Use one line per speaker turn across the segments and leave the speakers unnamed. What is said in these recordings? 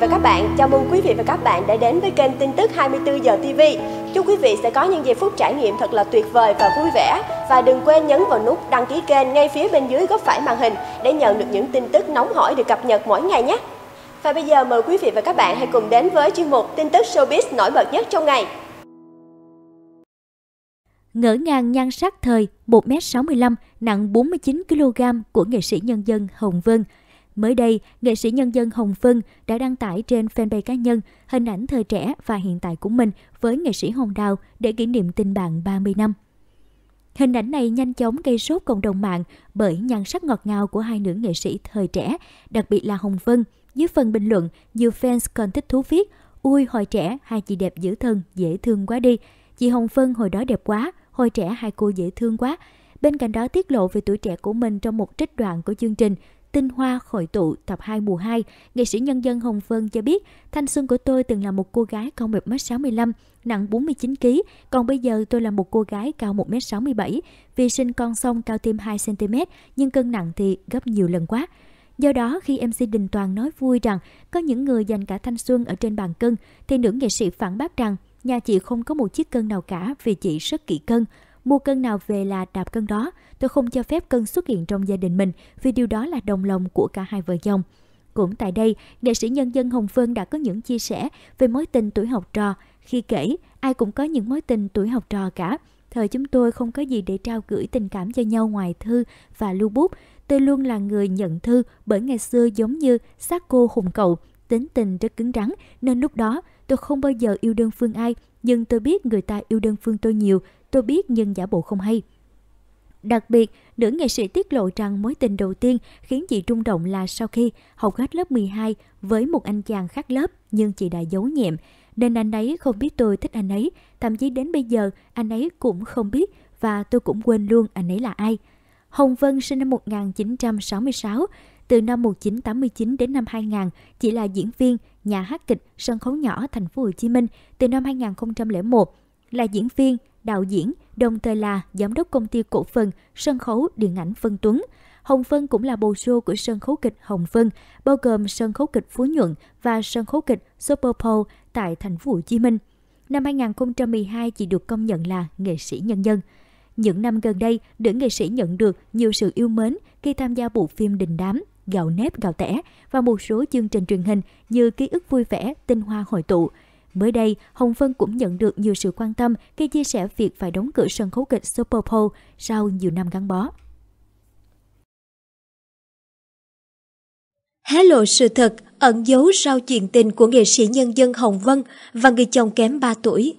và các bạn, chào mừng quý vị và các bạn đã đến với kênh tin tức 24 giờ TV. Chúc quý vị sẽ có những giây phút trải nghiệm thật là tuyệt vời và vui vẻ và đừng quên nhấn vào nút đăng ký kênh ngay phía bên dưới góc phải màn hình để nhận được những tin tức nóng hổi được cập nhật mỗi ngày nhé. Và bây giờ mời quý vị và các bạn hãy cùng đến với chuyên mục tin tức showbiz nổi bật nhất trong ngày.
Ngỡ ngàng nhan sắc thời 1m65, nặng 49kg của nghệ sĩ nhân dân Hồng Vân – Mới đây, nghệ sĩ nhân dân Hồng Vân đã đăng tải trên fanpage cá nhân hình ảnh thời trẻ và hiện tại của mình với nghệ sĩ Hồng Đào để kỷ niệm tình bạn 30 năm. Hình ảnh này nhanh chóng gây sốt cộng đồng mạng bởi nhan sắc ngọt ngào của hai nữ nghệ sĩ thời trẻ, đặc biệt là Hồng Vân. Dưới phần bình luận, nhiều fans còn thích thú viết Ui hồi trẻ, hai chị đẹp dữ thân, dễ thương quá đi. Chị Hồng Vân hồi đó đẹp quá, hồi trẻ hai cô dễ thương quá. Bên cạnh đó tiết lộ về tuổi trẻ của mình trong một trích đoạn của chương trình tinh hoa Khởi tụ tập 2 mùa 2, nghệ sĩ nhân dân Hồng Vân cho biết, thanh xuân của tôi từng là một cô gái cao 1m65, nặng 49kg, còn bây giờ tôi là một cô gái cao 1m67, vì sinh con xong cao thêm 2cm, nhưng cân nặng thì gấp nhiều lần quá. Do đó, khi MC Đình Toàn nói vui rằng có những người dành cả thanh xuân ở trên bàn cân, thì nữ nghệ sĩ phản bác rằng nhà chị không có một chiếc cân nào cả vì chị rất kỹ cân. Mua cân nào về là đạp cân đó, tôi không cho phép cân xuất hiện trong gia đình mình vì điều đó là đồng lòng của cả hai vợ chồng. Cũng tại đây, nghệ sĩ nhân dân Hồng Vân đã có những chia sẻ về mối tình tuổi học trò. Khi kể, ai cũng có những mối tình tuổi học trò cả. Thời chúng tôi không có gì để trao gửi tình cảm cho nhau ngoài thư và lưu bút. Tôi luôn là người nhận thư bởi ngày xưa giống như xác cô hùng cậu, tính tình rất cứng rắn nên lúc đó Tôi không bao giờ yêu đơn phương ai, nhưng tôi biết người ta yêu đơn phương tôi nhiều, tôi biết nhưng giả bộ không hay. Đặc biệt, nữ nghệ sĩ tiết lộ rằng mối tình đầu tiên khiến chị rung động là sau khi học hết lớp 12 với một anh chàng khác lớp nhưng chị đã giấu nhiệm. Nên anh ấy không biết tôi thích anh ấy, thậm chí đến bây giờ anh ấy cũng không biết và tôi cũng quên luôn anh ấy là ai. Hồng Vân sinh năm 1966, từ năm 1989 đến năm 2000 chỉ là diễn viên, nhà hát kịch sân khấu nhỏ thành phố Hồ Chí Minh. Từ năm 2001 là diễn viên, đạo diễn, đồng thời là giám đốc công ty cổ phần sân khấu điện ảnh Vân Tuấn. Hồng Vân cũng là bồ show của sân khấu kịch Hồng Vân, bao gồm sân khấu kịch Phú Nhuận và sân khấu kịch Super Pole tại thành phố Hồ Chí Minh. Năm 2012 chị được công nhận là nghệ sĩ nhân dân. Những năm gần đây, nữ nghệ sĩ nhận được nhiều sự yêu mến khi tham gia bộ phim Đình Đám gạo nếp gạo tẻ và một số chương trình truyền hình như Ký ức vui vẻ, Tinh hoa hội tụ. Mới đây, Hồng Vân cũng nhận được nhiều sự quan tâm khi chia sẻ việc phải đóng cửa sân khấu kịch Super Bowl sau nhiều năm gắn bó. Hé
lộ sự thật, ẩn giấu sau chuyện tình của nghệ sĩ nhân dân Hồng Vân và người chồng kém 3 tuổi.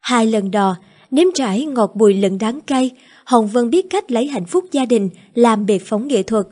Hai lần đò, nếm trải ngọt bùi lẫn đắng cay, Hồng Vân biết cách lấy hạnh phúc gia đình làm bệ phóng nghệ thuật.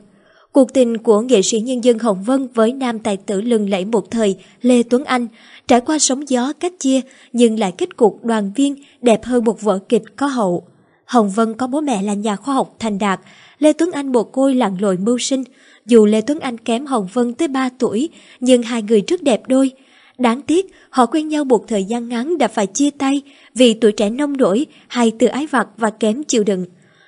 Cuộc tình của nghệ sĩ nhân dân Hồng Vân với nam tài tử lừng lẫy một thời Lê Tuấn Anh trải qua sóng gió cách chia nhưng lại kết cục đoàn viên đẹp hơn một vở kịch có hậu. Hồng Vân có bố mẹ là nhà khoa học thành đạt, Lê Tuấn Anh mồ côi lặng lội mưu sinh. Dù Lê Tuấn Anh kém Hồng Vân tới 3 tuổi, nhưng hai người rất đẹp đôi. Đáng tiếc, họ quen nhau một thời gian ngắn đã phải chia tay vì tuổi trẻ nông nổi hay từ ái vặt và kém chịu đựng.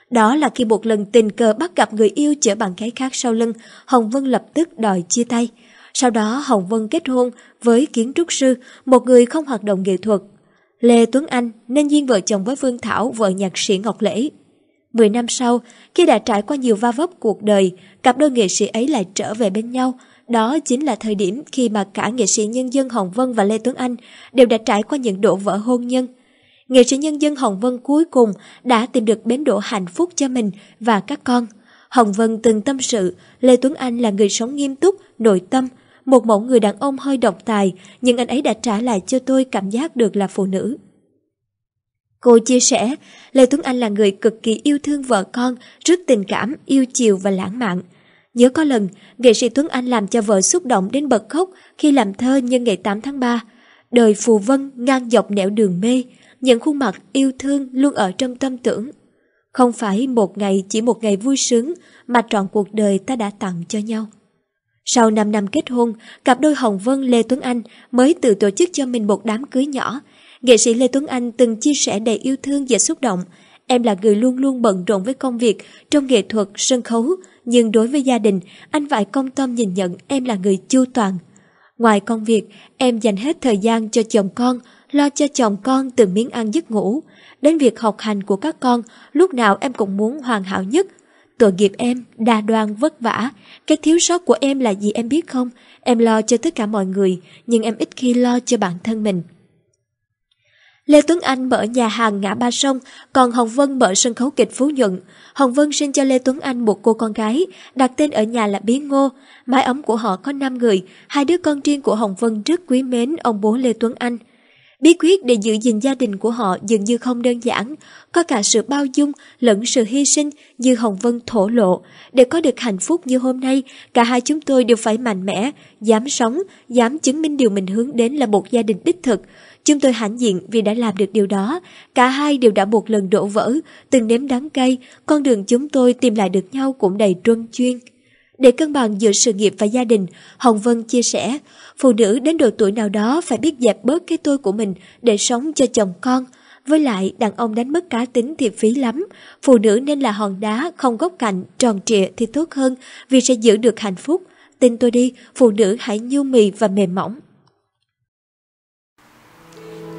Đó là khi một lần tình cờ bắt gặp người yêu chở bằng cái khác sau lưng, Hồng Vân lập tức đòi chia tay. Sau đó Hồng Vân kết hôn với kiến trúc sư, một người không hoạt động nghệ thuật. Lê Tuấn Anh nên duyên vợ chồng với Vương Thảo, vợ nhạc sĩ Ngọc Lễ. Mười năm sau, khi đã trải qua nhiều va vấp cuộc đời, cặp đôi nghệ sĩ ấy lại trở về bên nhau. Đó chính là thời điểm khi mà cả nghệ sĩ nhân dân Hồng Vân và Lê Tuấn Anh đều đã trải qua những đổ vỡ hôn nhân nghệ sĩ nhân dân Hồng Vân cuối cùng đã tìm được bến đỗ hạnh phúc cho mình và các con. Hồng Vân từng tâm sự, Lê Tuấn Anh là người sống nghiêm túc, nội tâm, một mẫu người đàn ông hơi độc tài, nhưng anh ấy đã trả lại cho tôi cảm giác được là phụ nữ. Cô chia sẻ, Lê Tuấn Anh là người cực kỳ yêu thương vợ con, rất tình cảm, yêu chiều và lãng mạn. Nhớ có lần, nghệ sĩ Tuấn Anh làm cho vợ xúc động đến bật khóc khi làm thơ nhân ngày 8 tháng 3 đời phù vân ngang dọc nẻo đường mê, những khuôn mặt yêu thương luôn ở trong tâm tưởng. Không phải một ngày chỉ một ngày vui sướng mà trọn cuộc đời ta đã tặng cho nhau. Sau 5 năm kết hôn, cặp đôi Hồng Vân Lê Tuấn Anh mới tự tổ chức cho mình một đám cưới nhỏ. Nghệ sĩ Lê Tuấn Anh từng chia sẻ đầy yêu thương và xúc động. Em là người luôn luôn bận rộn với công việc trong nghệ thuật, sân khấu, nhưng đối với gia đình, anh phải công tâm nhìn nhận em là người chu toàn, Ngoài công việc, em dành hết thời gian cho chồng con, lo cho chồng con từng miếng ăn giấc ngủ. Đến việc học hành của các con, lúc nào em cũng muốn hoàn hảo nhất. Tội nghiệp em, đa đoan vất vả. Cái thiếu sót của em là gì em biết không? Em lo cho tất cả mọi người, nhưng em ít khi lo cho bản thân mình. Lê Tuấn Anh mở nhà hàng ngã ba sông, còn Hồng Vân mở sân khấu kịch Phú Nhuận. Hồng Vân sinh cho Lê Tuấn Anh một cô con gái, đặt tên ở nhà là Bí Ngô. Mái ấm của họ có 5 người, hai đứa con riêng của Hồng Vân rất quý mến ông bố Lê Tuấn Anh. Bí quyết để giữ gìn gia đình của họ dường như không đơn giản, có cả sự bao dung lẫn sự hy sinh như Hồng Vân thổ lộ. Để có được hạnh phúc như hôm nay, cả hai chúng tôi đều phải mạnh mẽ, dám sống, dám chứng minh điều mình hướng đến là một gia đình đích thực. Chúng tôi hãnh diện vì đã làm được điều đó. Cả hai đều đã một lần đổ vỡ, từng nếm đắng cay, con đường chúng tôi tìm lại được nhau cũng đầy truân chuyên. Để cân bằng giữa sự nghiệp và gia đình, Hồng Vân chia sẻ, phụ nữ đến độ tuổi nào đó phải biết dẹp bớt cái tôi của mình để sống cho chồng con. Với lại, đàn ông đánh mất cá tính thì phí lắm. Phụ nữ nên là hòn đá, không góc cạnh, tròn trịa thì tốt hơn vì sẽ giữ được hạnh phúc. Tin tôi đi, phụ nữ hãy nhu mì và mềm mỏng.